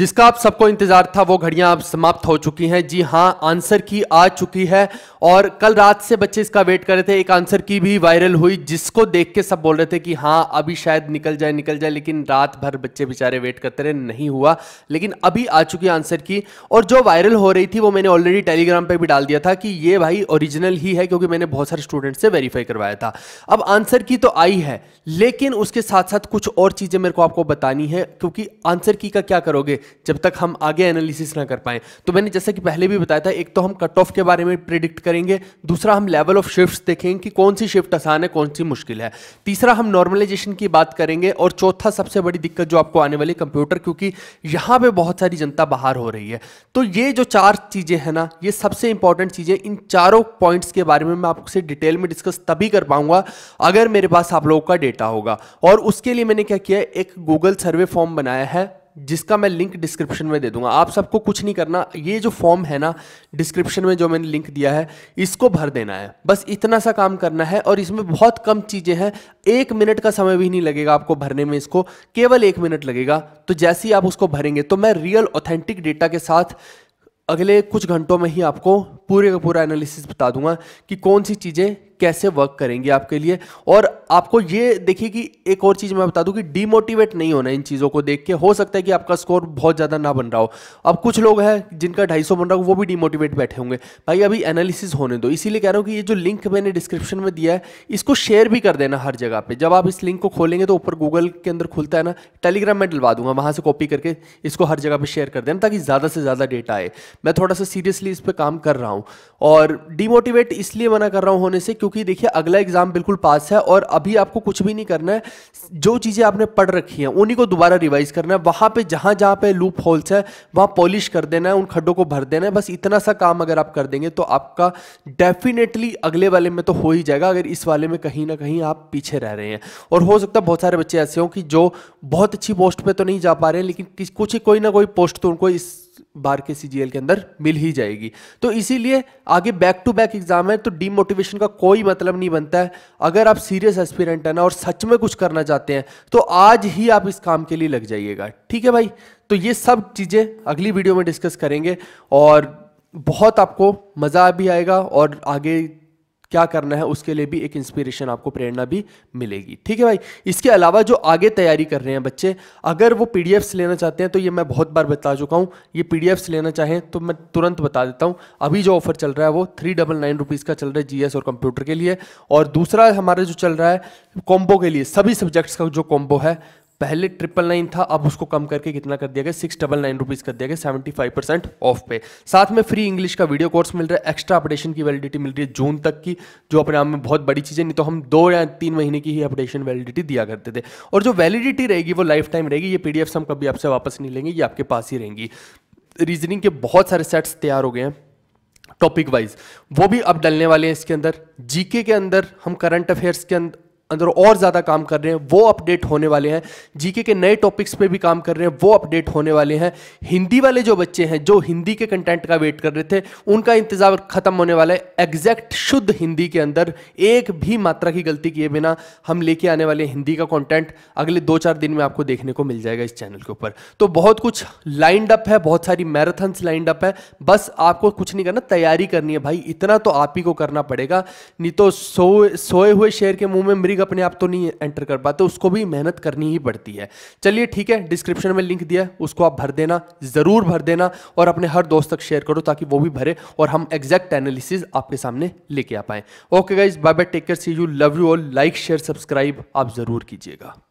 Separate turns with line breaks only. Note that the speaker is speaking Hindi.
जिसका आप सबको इंतजार था वो घड़ियां अब समाप्त हो चुकी हैं जी हाँ आंसर की आ चुकी है और कल रात से बच्चे इसका वेट कर रहे थे एक आंसर की भी वायरल हुई जिसको देख के सब बोल रहे थे कि हाँ अभी शायद निकल जाए निकल जाए लेकिन रात भर बच्चे बेचारे वेट करते रहे नहीं हुआ लेकिन अभी आ चुकी आंसर की और जो वायरल हो रही थी वो मैंने ऑलरेडी टेलीग्राम पर भी डाल दिया था कि ये भाई ओरिजिनल ही है क्योंकि मैंने बहुत सारे स्टूडेंट से वेरीफाई करवाया था अब आंसर की तो आई है लेकिन उसके साथ साथ कुछ और चीज़ें मेरे को आपको बतानी है क्योंकि आंसर की का क्या करोगे जब तक हम आगे एनालिसिस ना कर पाए तो मैंने जैसा कि पहले भी बताया था एक तो हम कट ऑफ के बारे में प्रिडिक्ट करेंगे दूसरा हम लेवल ऑफ शिफ्ट देखेंगे कि कौन सी शिफ्ट आसान है कौन सी मुश्किल है तीसरा हम नॉर्मलाइजेशन की बात करेंगे और चौथा सबसे बड़ी दिक्कत जो आपको आने वाली कंप्यूटर क्योंकि यहां पर बहुत सारी जनता बाहर हो रही है तो ये जो चार चीज़ें हैं ना ये सबसे इंपॉर्टेंट चीज़ें इन चारों पॉइंट्स के बारे में मैं आपसे डिटेल में डिस्कस तभी कर पाऊंगा अगर मेरे पास आप लोगों का डेटा होगा और उसके लिए मैंने क्या किया एक गूगल सर्वे फॉर्म बनाया है जिसका मैं लिंक डिस्क्रिप्शन में दे दूंगा आप सबको कुछ नहीं करना ये जो फॉर्म है ना डिस्क्रिप्शन में जो मैंने लिंक दिया है इसको भर देना है बस इतना सा काम करना है और इसमें बहुत कम चीज़ें हैं एक मिनट का समय भी नहीं लगेगा आपको भरने में इसको केवल एक मिनट लगेगा तो जैसे ही आप उसको भरेंगे तो मैं रियल ऑथेंटिक डेटा के साथ अगले कुछ घंटों में ही आपको पूरे का पूरा एनालिसिस बता दूंगा कि कौन सी चीज़ें कैसे वर्क करेंगे आपके लिए और आपको ये देखिए कि एक और चीज़ मैं बता दूं कि डीमोटिवेट नहीं होना इन चीज़ों को देख के हो सकता है कि आपका स्कोर बहुत ज़्यादा ना बन रहा हो अब कुछ लोग हैं जिनका ढाई बन रहा हो वो भी डीमोटिवेट बैठे होंगे भाई अभी एनालिसिस होने दो इसीलिए कह रहा हूँ कि ये जो लिंक मैंने डिस्क्रिप्शन में दिया है इसको शेयर भी कर देना हर जगह पर जब आप इस लिंक को खोलेंगे तो ऊपर गूगल के अंदर खुलता है ना टेलीग्राम में डलवा दूंगा वहाँ से कॉपी करके इसको हर जगह पर शेयर कर देना ताकि ज़्यादा से ज़्यादा डेटा आए मैं थोड़ा सा सीरियसली इस पर काम कर रहा हूँ और डिमोटिवेट इसलिए मना कर रहा हूँ होने से क्योंकि क्योंकि देखिए अगला एग्जाम बिल्कुल पास है और अभी आपको कुछ भी नहीं करना है जो चीज़ें आपने पढ़ रखी हैं उन्हीं को दोबारा रिवाइज करना है वहाँ पे जहां जहाँ पे लूप होल्स है वहाँ पॉलिश कर देना है उन खड्डों को भर देना है बस इतना सा काम अगर आप कर देंगे तो आपका डेफिनेटली अगले वाले में तो हो ही जाएगा अगर इस वाले में कहीं ना कहीं आप पीछे रह रहे हैं और हो सकता है बहुत सारे बच्चे ऐसे हों कि जो बहुत अच्छी पोस्ट पर तो नहीं जा पा रहे हैं लेकिन कुछ कोई ना कोई पोस्ट तो उनको इस बार के सी के अंदर मिल ही जाएगी तो इसीलिए आगे बैक टू बैक एग्जाम है तो डीमोटिवेशन का कोई मतलब नहीं बनता है अगर आप सीरियस एस्पिरेंट है ना और सच में कुछ करना चाहते हैं तो आज ही आप इस काम के लिए लग जाइएगा ठीक है भाई तो ये सब चीज़ें अगली वीडियो में डिस्कस करेंगे और बहुत आपको मज़ा भी आएगा और आगे क्या करना है उसके लिए भी एक इंस्पिरेशन आपको प्रेरणा भी मिलेगी ठीक है भाई इसके अलावा जो आगे तैयारी कर रहे हैं बच्चे अगर वो पी लेना चाहते हैं तो ये मैं बहुत बार बता चुका हूँ ये पी लेना चाहें तो मैं तुरंत बता देता हूँ अभी जो ऑफर चल रहा है वो थ्री डबल नाइन रुपीज़ का चल रहा है जी और कंप्यूटर के लिए और दूसरा हमारा जो चल रहा है कॉम्बो के लिए सभी सब्जेक्ट्स का जो कॉम्बो है पहले ट्रिपल नाइन था अब उसको कम करके कितना कर दिया गया सिक्स डबल नाइन रुपीज़ कर दिया गया सेवेंटी फाइव परसेंट ऑफ पे साथ में फ्री इंग्लिश का वीडियो कोर्स मिल रहा है एक्स्ट्रा अपडेशन की वैलिडिटी मिल रही है जून तक की जो अपने आप में बहुत बड़ी चीज़ है नहीं तो हम दो या तीन महीने की ही अपडेशन वैलिडिटी दिया करते थे और जो वैलिडिटी रहेगी वो लाइफ टाइम रहेगी ये पी हम कभी आपसे वापस नहीं लेंगे ये आपके पास ही रहेंगी रीजनिंग के बहुत सारे सेट्स तैयार हो गए हैं टॉपिक वाइज वो भी अब डलने वाले हैं इसके अंदर जीके के अंदर हम करंट अफेयर्स के अंदर अंदर और ज़्यादा काम कर रहे हैं वो अपडेट होने वाले हैं जीके के नए टॉपिक्स पे भी काम कर रहे हैं वो अपडेट होने वाले हैं हिंदी वाले जो बच्चे हैं जो हिंदी के कंटेंट का वेट कर रहे थे उनका इंतज़ार खत्म होने वाला है एग्जैक्ट शुद्ध हिंदी के अंदर एक भी मात्रा की गलती किए बिना हम लेके आने वाले हिंदी का कॉन्टेंट अगले दो चार दिन में आपको देखने को मिल जाएगा इस चैनल के ऊपर तो बहुत कुछ लाइंड अप है बहुत सारी मैराथन्स लाइंड अप है बस आपको कुछ नहीं करना तैयारी करनी है भाई इतना तो आप ही को करना पड़ेगा नहीं तो सोए सोए हुए शेर के मुंह में मृग लीग अपने आप तो नहीं एंटर कर पाते उसको भी मेहनत करनी ही पड़ती है चलिए ठीक है डिस्क्रिप्शन में लिंक दिया उसको आप भर देना ज़रूर भर देना और अपने हर दोस्त तक शेयर करो ताकि वो भी भरे और हम एग्जैक्ट एनालिसिस आपके सामने लेके आ पाए okay guys bye bye take care see you love you all like share subscribe आप ज़रूर कीजिएगा